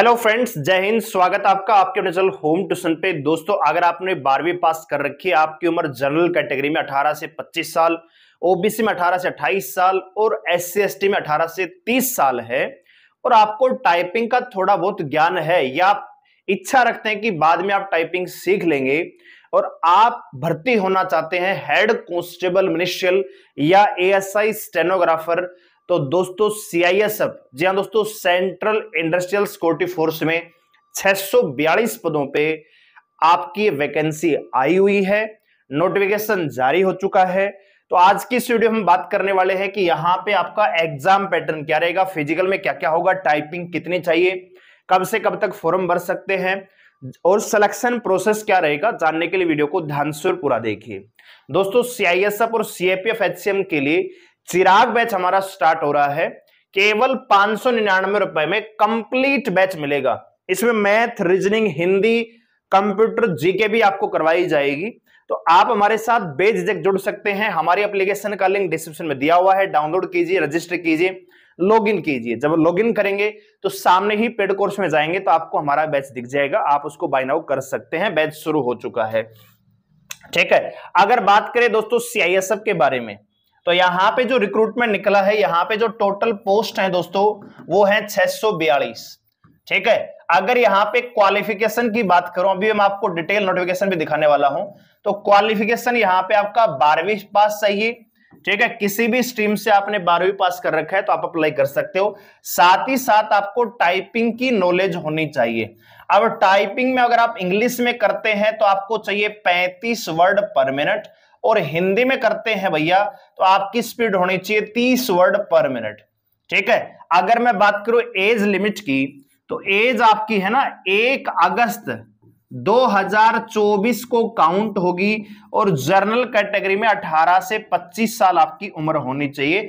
hello friends जय हिंद स्वागत आपका आपके अपने चैनल होम ट्यूशन पे दोस्तों अगर आपने बारहवीं पास कर रखी है आपकी उम्र जनरल कैटेगरी में 18 से 25 साल ओबीसी में 18 से 28 साल और एस सी में 18 से 30 साल है और आपको टाइपिंग का थोड़ा बहुत ज्ञान है या आप इच्छा रखते हैं कि बाद में आप टाइपिंग सीख लेंगे और आप भर्ती होना चाहते हैं हेड कॉन्स्टेबल मिनिस्ट्रियल या ए स्टेनोग्राफर तो दोस्तों सीआईएसएफ जी हाँ दोस्तों सेंट्रल इंडस्ट्रियल सिक्योरिटी फोर्स में 642 पदों पे आपकी वैकेंसी आई हुई है नोटिफिकेशन जारी हो चुका है तो आज की इस वीडियो में बात करने वाले हैं कि यहां पे आपका एग्जाम पैटर्न क्या रहेगा फिजिकल में क्या क्या होगा टाइपिंग कितनी चाहिए कब से कब तक फॉर्म भर सकते हैं और सिलेक्शन प्रोसेस क्या रहेगा जानने के लिए वीडियो को ध्यान से पूरा देखिए दोस्तों सीआईएसएफ और सीएपीएफ एचसीएम के लिए चिराग बैच हमारा स्टार्ट हो रहा है केवल पांच सौ निन्यानवे रुपए में कंप्लीट बैच मिलेगा इसमें math reasoning Hindi computer GK भी आपको करवाई जाएगी तो आप हमारे साथ बेझिझक जुड़ सकते हैं हमारी एप्लीकेशन का लिंक डिस्क्रिप्शन में दिया हुआ है डाउनलोड कीजिए रजिस्टर कीजिए लॉग इन कीजिए जब लॉग इन करेंगे तो सामने ही पेड कोर्स में जाएंगे तो आपको हमारा बैच दिख जाएगा आप उसको बाइन आउट कर सकते हैं बैच शुरू हो चुका है ठीक है अगर बात करें दोस्तों सीआईएसएफ के बारे में तो यहां पे जो रिक्रूटमेंट निकला है यहां पे जो टोटल पोस्ट है दोस्तों वो है छह ठीक है अगर यहाँ पे क्वालिफिकेशन की बात करूं अभी मैं आपको डिटेल नोटिफिकेशन भी दिखाने वाला हूं तो क्वालिफिकेशन यहाँ पे आपका बारहवीं पास चाहिए ठीक है किसी भी स्ट्रीम से आपने बारहवीं पास कर रखा है तो आप अप्लाई कर सकते हो साथ ही साथ आपको टाइपिंग की नॉलेज होनी चाहिए अब टाइपिंग में अगर आप इंग्लिश में करते हैं तो आपको चाहिए पैंतीस वर्ड पर मिनट और हिंदी में करते हैं भैया तो आपकी स्पीड होनी चाहिए तीस वर्ड पर मिनट ठीक है अगर मैं बात करूं एज लिमिट की तो एज आपकी है ना एक अगस्त 2024 को काउंट होगी और जर्नल कैटेगरी में 18 से 25 साल आपकी उम्र होनी चाहिए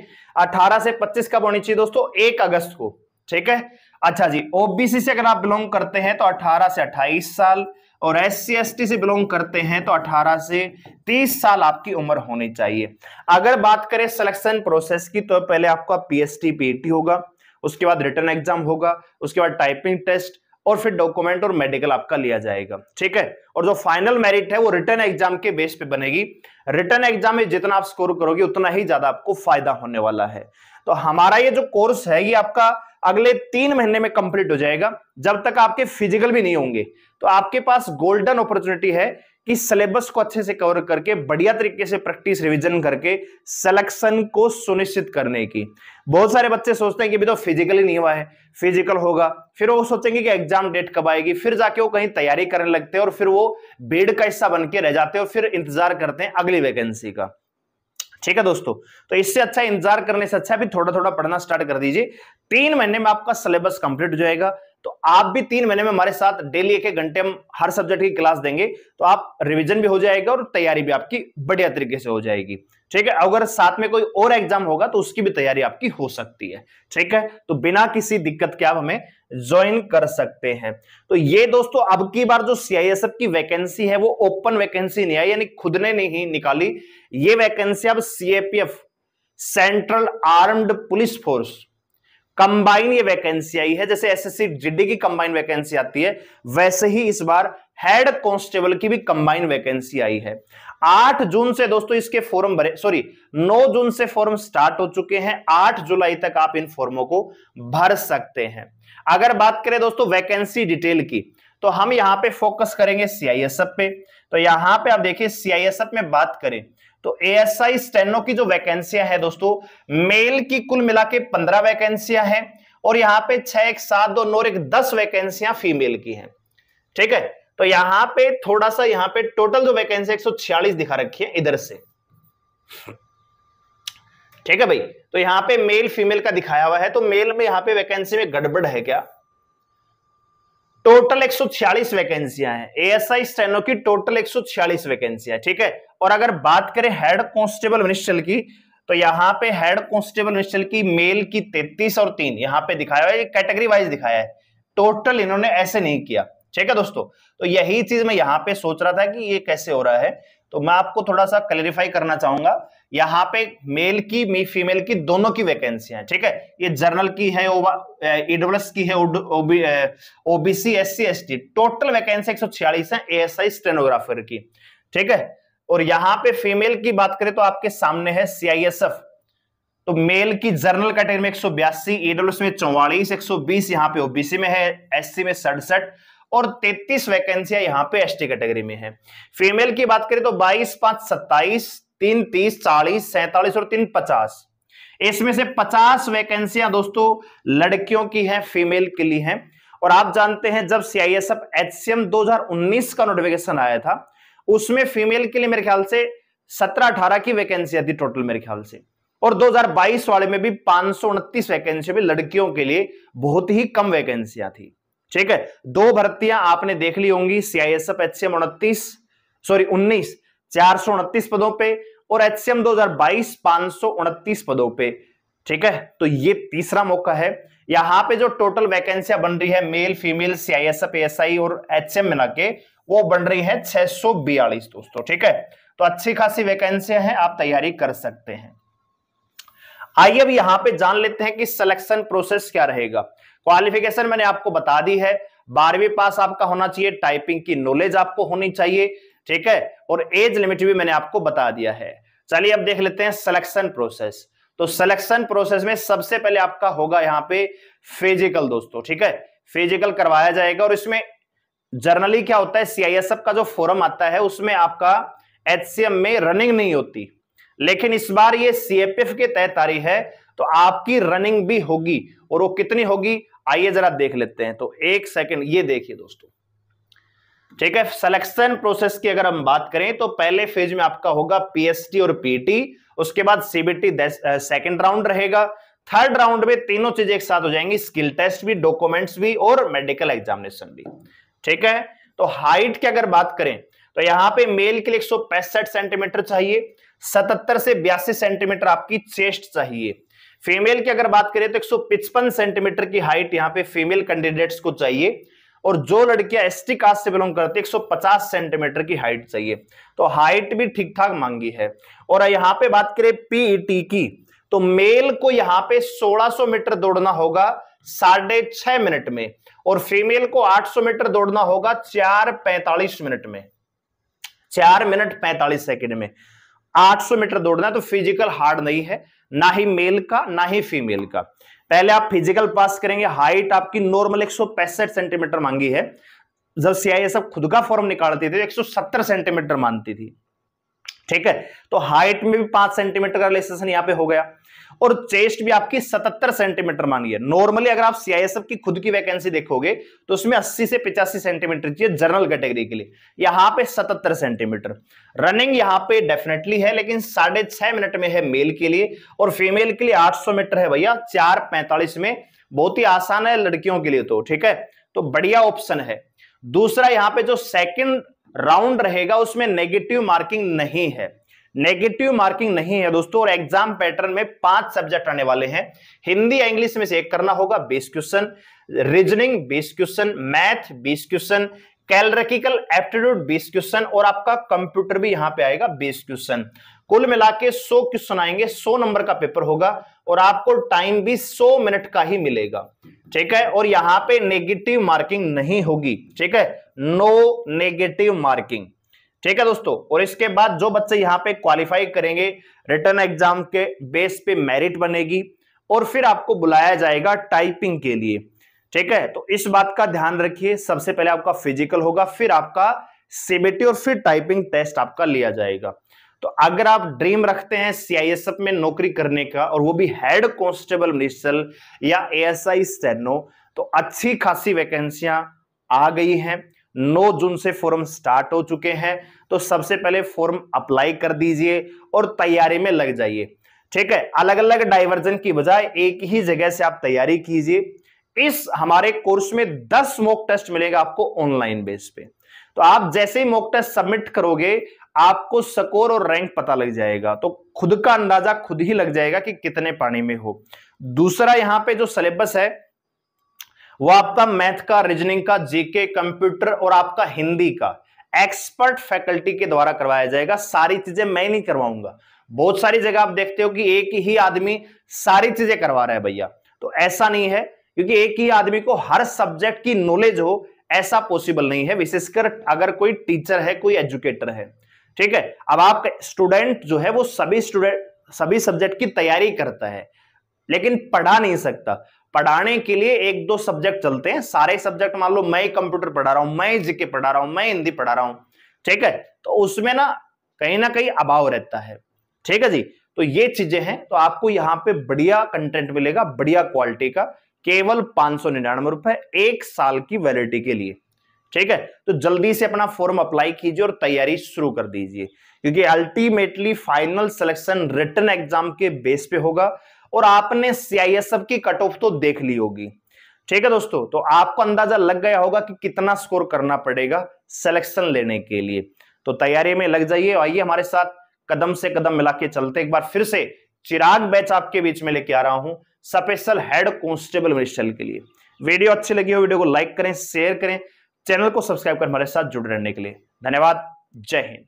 18 से 25 कब होनी चाहिए दोस्तों एक अगस्त को ठीक है अच्छा जी ओबीसी से अगर आप बिलोंग करते हैं तो 18 से 28 साल और एस सी से बिलोंग करते हैं तो 18 से 30 साल आपकी उम्र होनी चाहिए अगर बात करें सिलेक्शन प्रोसेस की तो पहले आपका पीएसटी पीटी e होगा उसके बाद रिटर्न एग्जाम होगा उसके बाद टाइपिंग टेस्ट और फिर डॉक्यूमेंट और मेडिकल आपका लिया जाएगा ठीक है और जो फाइनल मेरिट है वो रिटर्न एग्जाम के बेस पे बनेगी रिटर्न एग्जाम में जितना आप स्कोर करोगे उतना ही ज्यादा आपको फायदा होने वाला है तो हमारा ये जो कोर्स है ये आपका अगले तीन महीने में कंप्लीट हो जाएगा जब तक आपके फिजिकल भी नहीं होंगे तो आपके पास गोल्डन अपॉर्चुनिटी है कि सिलेबस को अच्छे से कवर करके बढ़िया तरीके से प्रैक्टिस रिवीजन करके सिलेक्शन को सुनिश्चित करने की बहुत सारे बच्चे सोचते हैं कि भी तो फिजिकल ही नहीं हुआ है फिजिकल होगा फिर वो सोचेंगे कि एग्जाम डेट कब आएगी फिर जाके वो कहीं तैयारी करने लगते हैं और फिर वो बेड का हिस्सा बन के रह जाते हैं और फिर इंतजार करते हैं अगली वैकेंसी का ठीक है दोस्तों तो इससे अच्छा इंतजार करने से अच्छा भी थोड़ा थोड़ा पढ़ना स्टार्ट कर दीजिए तीन महीने में आपका सिलेबस कंप्लीट हो जाएगा तो आप भी तीन महीने में हमारे साथ डेली एक एक घंटे हम हर सब्जेक्ट की क्लास देंगे तो आप रिवीजन भी हो जाएगा और तैयारी भी आपकी बढ़िया तरीके से हो जाएगी ठीक है अगर साथ में कोई और एग्जाम होगा तो उसकी भी तैयारी आपकी हो सकती है ठीक है तो बिना किसी दिक्कत के आप हमें ज्वाइन कर सकते हैं तो ये दोस्तों अब की बार जो सीआईएसएफ की वैकेंसी है वो ओपन वैकेंसी नहीं आई यानी खुद ने नहीं निकाली ये वैकेंसी अब CAPF central armed police force combine ये वैकेंसी आई है जैसे एसएससी जीडी की कंबाइन वैकेंसी आती है वैसे ही इस बार हेड कांस्टेबल की भी कंबाइन वैकेंसी आई है 8 जून से दोस्तों इसके फॉर्म भरे सॉरी 9 जून से फॉर्म स्टार्ट हो चुके हैं 8 जुलाई तक आप इन फॉर्मों को भर सकते हैं अगर बात करें दोस्तों वैकेंसी डिटेल की तो हम यहां पे फोकस करेंगे सीआईएसएफ पे तो यहां पे आप देखिए सीआईएसएफ में बात करें तो एएसआई स्टेनो की जो वैकेंसियां है दोस्तों मेल की कुल मिला के पंद्रह वैकेंसियां हैं और यहां पे छह एक सात दो नौ एक दस वैकेंसियां फीमेल की हैं ठीक है तो यहां पे थोड़ा सा यहां पे टोटल जो वैकेंसी एक दिखा रखी है इधर से ठीक है भाई तो यहां पे मेल फीमेल का दिखाया हुआ है तो मेल में यहां पे वैकेंसी में गड़बड़ है क्या टोटल 146 वैकेंसियां हैं एएसआई स्टेनो की टोटल 146 वैकेंसियां ठीक है और अगर बात करें हेड कांस्टेबल मिनिस्ट्रल की तो यहाँ पे हेड कांस्टेबल मिनिस्ट्रल की मेल की तैतीस और तीन यहाँ पे दिखाया है कैटेगरी वाइज दिखाया है टोटल इन्होंने ऐसे नहीं किया ठीक है दोस्तों तो यही चीज मैं यहाँ पे सोच रहा था कि ये कैसे हो रहा है तो मैं आपको थोड़ा सा क्लैरिफाई करना चाहूंगा यहाँ पे मेल की मी फीमेल की दोनों की वैकेंसी है ठीक है ये जर्नल की है ईडब्ल्यूएस e की है OBC S C S T total vacancy एक सौ छियालीस है एएसआई स्टेनोग्राफर की ठीक है और यहां पे फीमेल की बात करें तो आपके सामने है सीआईएसएफ तो मेल की जर्नल कैटेगरी में एक सौ बयासी ईडब्ल्यूएस e में चौवालीस एक सौ बीस यहां पे ओबीसी में है एससी में सड़सठ और 33 वैकेंसियां यहां पे एसटी कैटेगरी में है फीमेल की बात करें तो 22 पांच 27 तीन तीस चालीस सैतालीस और तीन पचास इसमें से 50 वैकेंसियां दोस्तों लड़कियों की है फीमेल के लिए हैं और आप जानते हैं जब सीआईएसएफ एचसीएम उन्नीस का नोटिफिकेशन आया था उसमें फीमेल के लिए मेरे ख्याल से सत्रह अठारह की वैकेंसी थी टोटल मेरे ख्याल से और 2022 वाले में भी पांच वैकेंसी भी लड़कियों के लिए बहुत ही कम वैकेंसियां थी ठीक है दो भर्तियां आपने देख ली होंगी सीआईएसएफ एच सी एम उनतीस सॉरी उन्नीस चार सौ उनतीस पदों पे और हजार बाईस पांच सौ उनतीस पदों पे ठीक है तो ये तीसरा मौका है यहां पे जो टोटल वैकेंसियां बन रही है मेल फीमेल सीआईएसएफ आई और एच एम मिला के वो बन रही है छह दोस्तों ठीक है तो अच्छी खासी वैकेंसी है आप तैयारी कर सकते हैं आइए अब यहां पे जान लेते हैं कि सिलेक्शन प्रोसेस क्या रहेगा क्वालिफिकेशन मैंने आपको बता दी है बारहवीं पास आपका होना चाहिए टाइपिंग की नॉलेज आपको होनी चाहिए ठीक है और एज लिमिट भी मैंने आपको बता दिया है चलिए अब देख लेते हैं सिलेक्शन प्रोसेस तो सिलेक्शन प्रोसेस में सबसे पहले आपका होगा यहाँ पे फिजिकल दोस्तों ठीक है फिजिकल करवाया जाएगा और इसमें जर्नली क्या होता है सीआईएसएफ का जो फोरम आता है उसमें आपका एचसीएम में रनिंग नहीं होती लेकिन इस बार ये सीएपीएफ के तहत आ रही है तो आपकी रनिंग भी होगी और वो कितनी होगी आइए जरा देख लेते हैं तो एक सेकंड ये देखिए दोस्तों ठीक है सिलेक्शन प्रोसेस की अगर हम बात करें तो पहले फेज में आपका होगा पीएसटी और पीटी उसके बाद सीबीटी सेकंड राउंड रहेगा थर्ड राउंड में तीनों चीजें एक साथ हो जाएंगी स्किल टेस्ट भी डॉक्यूमेंट्स भी और मेडिकल एग्जामिनेशन भी ठीक है तो हाइट की अगर बात करें तो यहां पे मेल के लिए एक सेंटीमीटर चाहिए सतहत्तर से बयासी सेंटीमीटर आपकी चेस्ट चाहिए फीमेल की अगर बात करें तो एक सेंटीमीटर की हाइट यहाँ पे फीमेल कैंडिडेट्स को चाहिए और जो लड़कियां एस टी कास्ट से बिलोंग करती है एक सेंटीमीटर की हाइट चाहिए तो हाइट भी ठीक ठाक मांगी है और यहाँ पे बात करें पीईटी e की तो मेल को यहाँ पे सोलह मीटर दौड़ना होगा साढ़े छह मिनट में और फीमेल को 800 मीटर दौड़ना होगा चार पैंतालीस मिनट में चार मिनट पैंतालीस सेकंड में 800 मीटर दौड़ना है तो फिजिकल हार्ड नहीं है ना ही मेल का ना ही फीमेल का पहले आप फिजिकल पास करेंगे हाइट आपकी नॉर्मल एक सेंटीमीटर मांगी है जब सब खुद का फॉर्म निकालती थी तो सौ सत्तर सेंटीमीटर मानती थी ठीक है तो हाइट में भी पांच सेंटीमीटर का रिलेशन यहां पे हो गया और चेस्ट भी आपकी 77 सेंटीमीटर मानिए नॉर्मली अगर आप सीआईएसएफ की खुद की वैकेंसी देखोगे तो उसमें 80 से 85 सेंटीमीटर चाहिए जनरल कैटेगरी के लिए यहां पे 77 सेंटीमीटर रनिंग यहां पे डेफिनेटली है लेकिन साढ़े छह मिनट में है मेल के लिए और फीमेल के लिए 800 मीटर है भैया चार पैंतालीस में बहुत ही आसान है लड़कियों के लिए तो ठीक है तो बढ़िया ऑप्शन है दूसरा यहां पे जो सेकेंड राउंड रहेगा उसमें नेगेटिव मार्किंग नहीं है नेगेटिव मार्किंग नहीं है दोस्तों और एग्जाम पैटर्न में पांच सब्जेक्ट आने वाले हैं हिंदी इंग्लिश में से एक करना होगा base question reasoning base question math base question clerical aptitude base question और आपका कंप्यूटर भी यहां पे आएगा बेस क्वेश्चन कुल मिला के क्वेश्चन आएंगे सौ नंबर का पेपर होगा और आपको टाइम भी सौ मिनट का ही मिलेगा ठीक है और यहां पे नेगेटिव मार्किंग नहीं होगी ठीक है नो नेगेटिव मार्किंग ठीक है दोस्तों और इसके बाद जो बच्चे यहाँ पे क्वालिफाई करेंगे रिटर्न एग्जाम के बेस पे मेरिट बनेगी और फिर आपको बुलाया जाएगा टाइपिंग के लिए ठीक है तो इस बात का ध्यान रखिए सबसे पहले आपका फिजिकल होगा फिर आपका सीबीटी और फिर टाइपिंग टेस्ट आपका लिया जाएगा तो अगर आप ड्रीम रखते हैं सीआईएसएफ में नौकरी करने का और वो भी हेड कॉन्स्टेबल मिनिस्टर या एएसआई एस तो अच्छी खासी वैकेंसियां आ गई हैं नौ जून से फॉर्म स्टार्ट हो चुके हैं तो सबसे पहले फॉर्म अप्लाई कर दीजिए और तैयारी में लग जाइए ठीक है अलग अलग डाइवर्जन की बजाय एक ही जगह से आप तैयारी कीजिए इस हमारे कोर्स में 10 मॉक टेस्ट मिलेगा आपको ऑनलाइन बेस पे तो आप जैसे ही मॉक टेस्ट सबमिट करोगे आपको स्कोर और रैंक पता लग जाएगा तो खुद का अंदाजा खुद ही लग जाएगा कि कितने पानी में हो दूसरा यहां पे जो सिलेबस है वो आपका मैथ का रीजनिंग का जीके कंप्यूटर और आपका हिंदी का एक्सपर्ट फैकल्टी के द्वारा करवाया जाएगा सारी चीजें मैं नहीं करवाऊंगा बहुत सारी जगह आप देखते हो कि एक ही आदमी सारी चीजें करवा रहा है भैया तो ऐसा नहीं है क्योंकि एक ही आदमी को हर सब्जेक्ट की नॉलेज हो ऐसा पॉसिबल नहीं है विशेषकर अगर कोई टीचर है कोई एजुकेटर है ठीक है अब आपका स्टूडेंट जो है वो सभी स्टूडेंट सभी सब्जेक्ट की तैयारी करता है लेकिन पढ़ा नहीं सकता पढ़ाने के लिए एक दो सब्जेक्ट चलते हैं सारे सब्जेक्ट मान लो मैं कंप्यूटर पढ़ा रहा हूं मैं जीके पढ़ा रहा हूं मैं हिंदी पढ़ा रहा हूं ठीक है तो उसमें ना कहीं ना कहीं अभाव रहता है ठीक है जी तो ये चीजें हैं तो आपको यहाँ पे बढ़िया कंटेंट मिलेगा बढ़िया क्वालिटी का केवल पांच सौ निन्यानवे रुपए एक साल की वैलिडिटी के लिए ठीक है तो जल्दी से अपना फॉर्म अप्लाई कीजिए और तैयारी शुरू कर दीजिए क्योंकि ultimately final selection written exam के बेस पे होगा और आपने सीआईएसएफ की कट ऑफ तो देख ली होगी ठीक है दोस्तों तो आपको अंदाजा लग गया होगा कि कितना स्कोर करना पड़ेगा सिलेक्शन लेने के लिए तो तैयारी में लग जाइए आइए हमारे साथ कदम से कदम मिला के चलते एक बार फिर से चिराग बैच आपके बीच में लेके आ रहा हूं स्पेशल हेड कॉन्स्टेबल मिनिस्टर के लिए वीडियो अच्छी लगी हो वीडियो को लाइक करें शेयर करें चैनल को सब्सक्राइब कर हमारे साथ जुड़े रहने के लिए धन्यवाद जय हिंद